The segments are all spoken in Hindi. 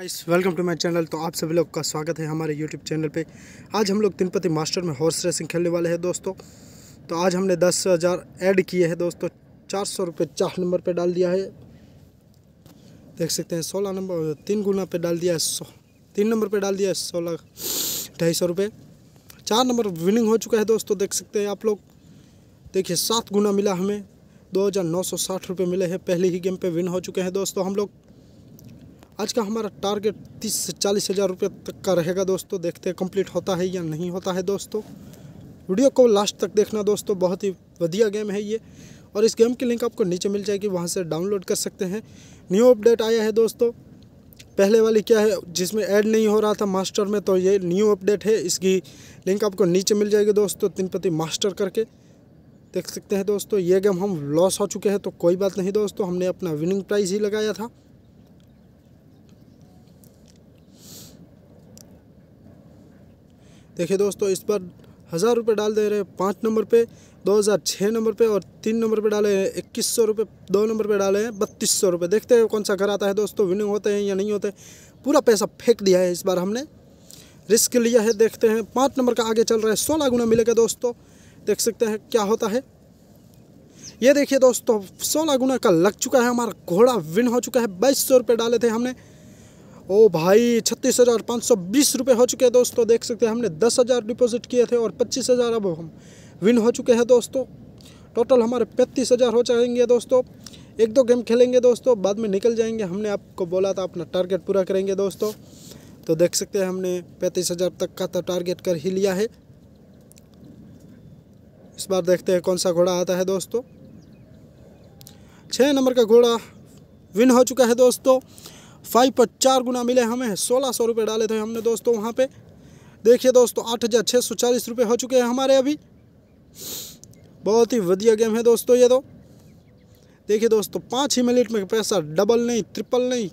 guys welcome to my channel तो आप सभी लोग का स्वागत है हमारे यूट्यूब चैनल पे आज हम लोग तिनपति मास्टर में हॉर्स रेसिंग खेलने वाले हैं दोस्तों तो आज हमने दस हज़ार ऐड किए हैं दोस्तों चार सौ रुपये चार नंबर पे डाल दिया है देख सकते हैं सोलह नंबर तीन गुना पे डाल दिया है सौ तीन नंबर पर डाल दिया है सोलह ढाई सौ रुपये चार नंबर विनिंग हो चुका है दोस्तों देख सकते हैं आप लोग देखिए सात गुना मिला हमें दो हज़ार नौ सौ साठ रुपये मिले हैं पहले ही गेम पर विन हो चुके हैं दोस्तों हम लोग आज का हमारा टारगेट तीस से चालीस हज़ार रुपये तक का रहेगा दोस्तों देखते हैं कंप्लीट होता है या नहीं होता है दोस्तों वीडियो को लास्ट तक देखना दोस्तों बहुत ही बढ़िया गेम है ये और इस गेम की लिंक आपको नीचे मिल जाएगी वहाँ से डाउनलोड कर सकते हैं न्यू अपडेट आया है दोस्तों पहले वाली क्या है जिसमें ऐड नहीं हो रहा था मास्टर में तो ये न्यू अपडेट है इसकी लिंक आपको नीचे मिल जाएगी दोस्तों तिनपति मास्टर करके देख सकते हैं दोस्तों ये गेम हम लॉस हो चुके हैं तो कोई बात नहीं दोस्तों हमने अपना विनिंग प्राइज़ ही लगाया था देखिए दोस्तों इस पर हज़ार रुपये डाल दे रहे हैं पाँच नंबर पे दो हज़ार छः नंबर पे और तीन नंबर पे डाले हैं इक्कीस सौ रुपये दो नंबर पे डाले हैं बत्तीस सौ रुपये देखते हैं कौन सा घर आता है दोस्तों विनिंग होते हैं या नहीं होते पूरा पैसा फेंक दिया है इस बार हमने रिस्क लिया है देखते हैं पाँच नंबर का आगे चल रहा है सोलह गुना मिलेगा दोस्तों देख सकते हैं क्या होता है ये देखिए दोस्तों सोलह गुना का लग चुका है हमारा घोड़ा विन हो चुका है बाईस सौ रुपये डाले थे हमने ओ भाई छत्तीस हज़ार पाँच सौ बीस रुपये हो चुके हैं दोस्तों देख सकते हैं हमने दस हज़ार डिपोज़िट किए थे और पच्चीस हज़ार अब हम विन हो चुके हैं दोस्तों टोटल हमारे पैंतीस हज़ार हो जाएंगे दोस्तों एक दो गेम खेलेंगे दोस्तों बाद में निकल जाएंगे हमने आपको बोला था अपना टारगेट पूरा करेंगे दोस्तों तो देख सकते हैं हमने पैंतीस हज़ार तक का तो टारगेट कर ही लिया है इस बार देखते हैं कौन सा घोड़ा आता है दोस्तों छः नंबर का घोड़ा विन हो चुका है दोस्तों फाइव पर चार गुना मिले हमें सोलह सौ रुपये डाले थे हमने दोस्तों वहाँ पे देखिए दोस्तों आठ हज़ार छः सौ चालीस रुपये हो चुके हैं हमारे अभी बहुत ही वधिया गेम है दोस्तों ये तो देखिए दोस्तों पाँच ही मिनट में पैसा डबल नहीं ट्रिपल नहीं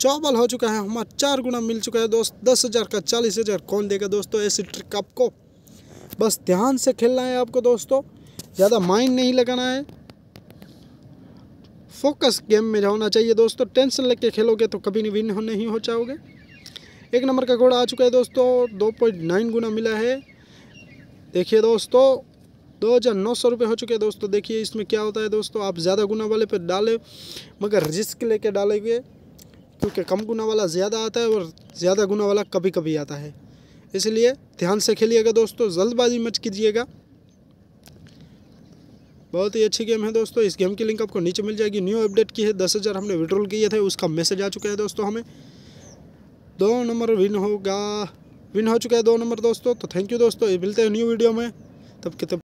चौबल हो चुका है हमारा चार गुना मिल चुका है दोस्त दस हज़ार का चालीस हज़ार कौन देगा दोस्तों ऐसी ट्रिक आपको बस ध्यान से खेलना है आपको दोस्तों ज़्यादा माइंड नहीं लगाना है फोकस गेम में होना चाहिए दोस्तों टेंशन लेके खेलोगे तो कभी नहीं विन नहीं हो जाओगे एक नंबर का घोड़ा आ चुका है दोस्तों दो पॉइंट नाइन गुना मिला है देखिए दोस्तों दो हज़ार नौ सौ रुपये हो चुके हैं दोस्तों देखिए इसमें क्या होता है दोस्तों आप ज़्यादा गुना वाले पर डालें मगर रिस्क लेके डालेंगे क्योंकि कम गुना वाला ज़्यादा आता है और ज़्यादा गुना वाला कभी कभी आता है इसलिए ध्यान से खेलिएगा दोस्तों जल्दबाजी मच कीजिएगा बहुत ही अच्छी गेम है दोस्तों इस गेम की लिंक आपको नीचे मिल जाएगी न्यू अपडेट की है दस हज़ार हमने विड्रॉल किए थे उसका मैसेज आ चुका है दोस्तों हमें दो नंबर विन होगा विन हो चुका है दो नंबर दोस्तों तो थैंक यू दोस्तों मिलते हैं न्यू वीडियो में तब के तब